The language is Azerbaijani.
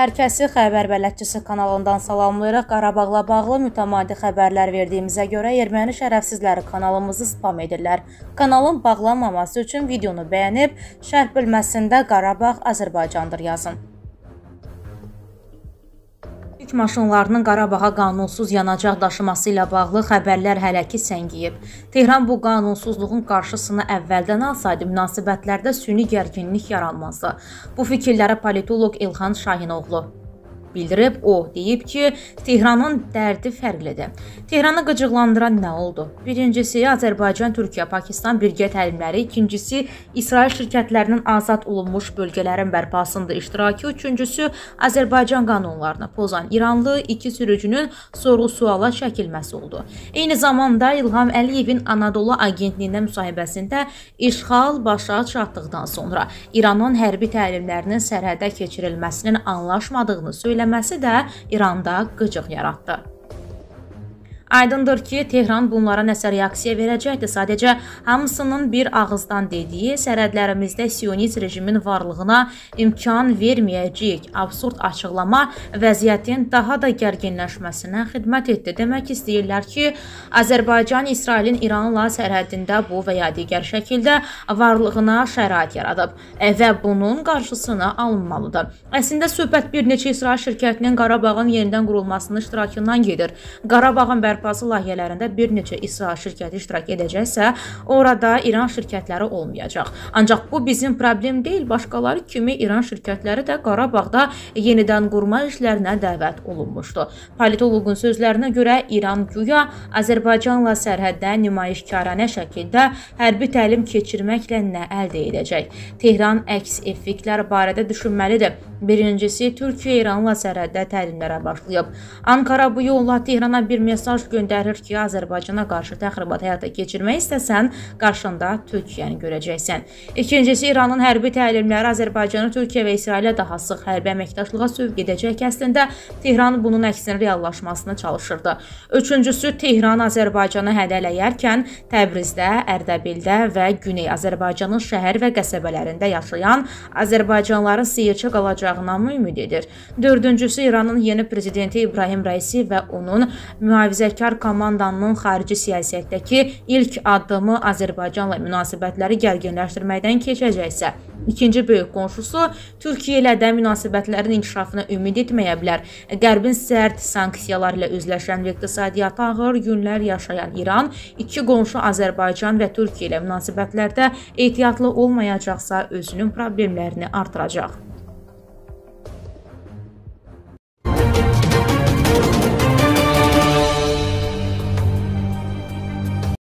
Hər kəsi xəbər bələdçisi kanalından salamlayırıq. Qarabağla bağlı mütəmadi xəbərlər verdiyimizə görə erməni şərəfsizləri kanalımızı spam edirlər. Kanalın bağlanmaması üçün videonu bəyənib, şərh bölməsində Qarabağ Azərbaycandır yazın yük maşınlarının Qarabağa qanunsuz yanacaq daşıması ilə bağlı xəbərlər hələ ki səngiyib. Tehran bu qanunsuzluğun qarşısını əvvəldən alsaydı, münasibətlərdə süni gərginlik yaranmazdı. Bu fikirlərə politoloq İlham Şahinoğlu bildirib o deyib ki, Tehranın dərdi fərqlidir. Tehranı qıcıqlandıran nə oldu? Birincisi Azərbaycan, Türkiyə, Pakistan birgə təlimləri, ikincisi İsrail şirkətlərinin azad olunmuş bölgələrin bərpasında iştirakı, üçüncüsü Azərbaycan qanunlarını pozan İranlı iki sürücünün sorğu-suala çəkilməsi oldu. Eyni zamanda İlham Əliyevin Anadolu agentliyinə müsahibəsində işğal başa çatdıqdan sonra İranın hərbi təlimlərinin sərhədə keçirilməsinin anlaşmadığını söylədi zəifləməsi də İranda qıcıq yaratdı. Aydındır ki, Tehran bunlara nəsə reaksiya verəcəkdir. Sadəcə hamısının bir ağızdan dediyi sərhədlərimizdə sionist rejimin varlığına imkan verməyəcəyik. Absurd açıqlama vəziyyətin daha da gərginləşməsinə xidmət etdi. Demək istəyirlər ki, Azərbaycan İsrailin İranla sərhədində bu və ya digər şəkildə varlığına şərait yaradıb və bunun qarşısını alınmalıdır. Əslində söhbət bir neçə İsrail şirkətinin Qarabağın yenidən qurulmasının iştirakından gedir. Qarabağın bərpa bərpası layihələrində bir neçə İsrail şirkəti iştirak edəcəksə, orada İran şirkətləri olmayacaq. Ancaq bu bizim problem deyil, başqaları kimi İran şirkətləri də Qarabağda yenidən qurma işlərinə dəvət olunmuşdu. Politoloqun sözlərinə görə İran güya Azərbaycanla sərhəddə nümayişkaranə şəkildə hərbi təlim keçirməklə nə əldə edəcək? Tehran əks effektlər barədə düşünməlidir. Birincisi Türkiyə İranla sərhəddə təlimlərə başlayıb. Ankara bu yolla Tehrana bir mesaj göndərir ki, Azərbaycana qarşı təxribat həyata keçirmək istəsən, qarşında Türkiyəni görəcəksən. İkincisi İranın hərbi təlimləri Azərbaycanı Türkiyə və İsrailə daha sıx hərbi əməkdaşlığa sövq edəcək əslində Tehran bunun əksini reallaşmasına çalışırdı. Üçüncüsü Tehran Azərbaycanı hədələyərkən Təbrizdə, Ərdəbildə və Güney Azərbaycanın şəhər və qəsəbələrində yaşayan Azərbaycanlıların seyirçi qalacağına ümid edir. Dördüncüsü İranın yeni prezidenti İbrahim Rəisi və onun mühafizəkar sahibkar komandanın xarici siyasətdəki ilk addımı Azərbaycanla münasibətləri gərginləşdirməkdən keçəcəksə, İkinci böyük qonşusu Türkiyə ilə də münasibətlərin inkişafına ümid etməyə bilər. Qərbin sərt sanksiyalar ilə üzləşən və iqtisadiyyatı ağır günlər yaşayan İran iki qonşu Azərbaycan və Türkiyə ilə münasibətlərdə ehtiyatlı olmayacaqsa özünün problemlərini artıracaq.